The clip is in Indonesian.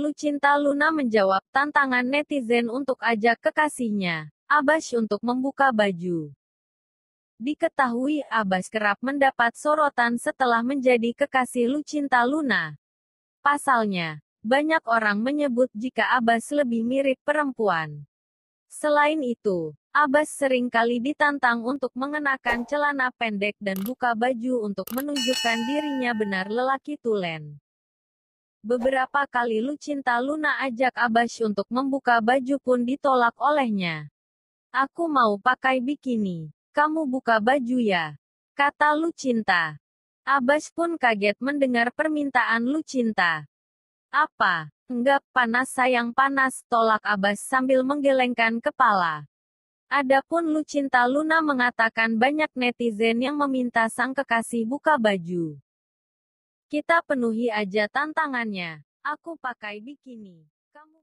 Lucinta Luna menjawab tantangan netizen untuk ajak kekasihnya, Abbas untuk membuka baju. Diketahui Abbas kerap mendapat sorotan setelah menjadi kekasih Lucinta Luna. Pasalnya, banyak orang menyebut jika Abbas lebih mirip perempuan. Selain itu, Abbas seringkali ditantang untuk mengenakan celana pendek dan buka baju untuk menunjukkan dirinya benar lelaki tulen. Beberapa kali Lu Cinta Luna ajak Abash untuk membuka baju pun ditolak olehnya. Aku mau pakai bikini. Kamu buka baju ya. Kata Lu Cinta. Abash pun kaget mendengar permintaan Lu Cinta. Apa? Enggak panas sayang panas, tolak Abas sambil menggelengkan kepala. Adapun Lu Cinta Luna mengatakan banyak netizen yang meminta sang kekasih buka baju. Kita penuhi aja tantangannya. Aku pakai bikini. Kamu